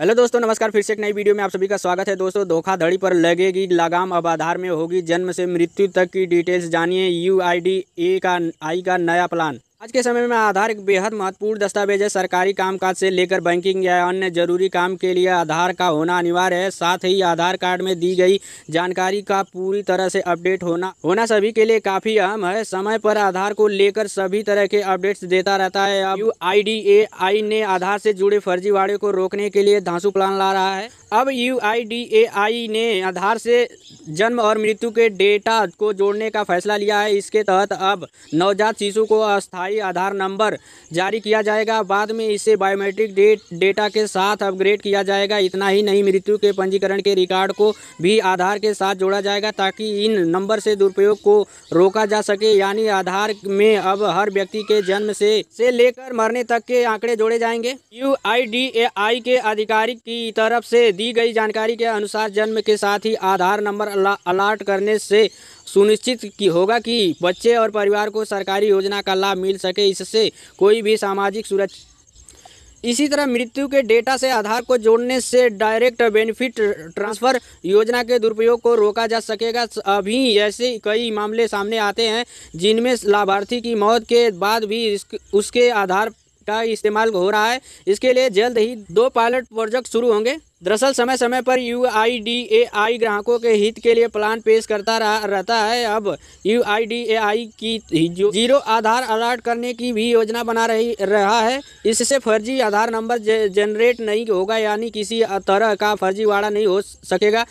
hello दोस्तों नमस्कार फिर से एक नई वीडियो में आप सभी का स्वागत है दोस्तों धोखाधड़ी पर लगेगी लगाम अब आधार में होगी जन्म से मृत्यु तक की डिटेल्स जानिए यू आई डी ए का आई का नया प्लान आज के समय में आधार एक बेहद महत्वपूर्ण दस्तावेज है सरकारी कामकाज से लेकर बैंकिंग या अन्य जरूरी काम के लिए आधार का होना अनिवार्य है साथ ही आधार कार्ड में दी गई जानकारी का पूरी तरह से अपडेट होना होना सभी के लिए काफ़ी अहम है समय पर आधार को लेकर सभी तरह के अपडेट्स देता रहता है अब यू ने आधार से जुड़े फर्जीवाड़े को रोकने के लिए धांसू प्लान ला रहा है अब आई ने आधार से जन्म और मृत्यु के डेटा को जोड़ने का फैसला लिया है इसके तहत अब नवजात शिशु को अस्थायी आधार नंबर जारी किया जाएगा बाद में इसे बायोमेट्रिक डेटा के साथ अपग्रेड किया जाएगा इतना ही नहीं मृत्यु के पंजीकरण के रिकॉर्ड को भी आधार के साथ जोड़ा जाएगा ताकि इन नंबर से दुरुपयोग को रोका जा सके यानी आधार में अब हर व्यक्ति के जन्म से से लेकर मरने तक के आंकड़े जोड़े जाएंगे यू के आधिकारिक की तरफ से दी गई जानकारी के अनुसार जन्म के साथ ही आधार नंबर अलाट करने से सुनिश्चित की होगा कि बच्चे और परिवार को सरकारी योजना का लाभ मिल सके इससे कोई भी सामाजिक सुरक्षा इसी तरह मृत्यु के डेटा से आधार को जोड़ने से डायरेक्ट बेनिफिट ट्रांसफ़र योजना के दुरुपयोग को रोका जा सकेगा अभी ऐसे कई मामले सामने आते हैं जिनमें लाभार्थी की मौत के बाद भी उसके आधार का इस्तेमाल हो रहा है इसके लिए जल्द ही दो पायलट प्रोजेक्ट शुरू होंगे दरअसल समय समय पर यू ग्राहकों के हित के लिए प्लान पेश करता रहता है अब यू की जीरो आधार अलर्ट करने की भी योजना बना रही रहा है इससे फर्जी आधार नंबर जनरेट नहीं होगा यानी किसी तरह का फर्जीवाड़ा नहीं हो सकेगा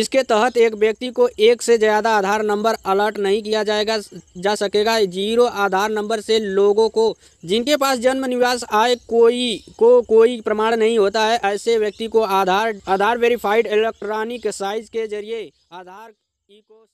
इसके तहत एक व्यक्ति को एक से ज़्यादा आधार नंबर अलर्ट नहीं किया जाएगा जा सकेगा जीरो आधार नंबर से लोगों को जिनके पास जन्म निवास आय कोई को कोई प्रमाण नहीं होता है ऐसे व्यक्ति को आधार आधार वेरीफाइड इलेक्ट्रॉनिक साइज के जरिए आधार इको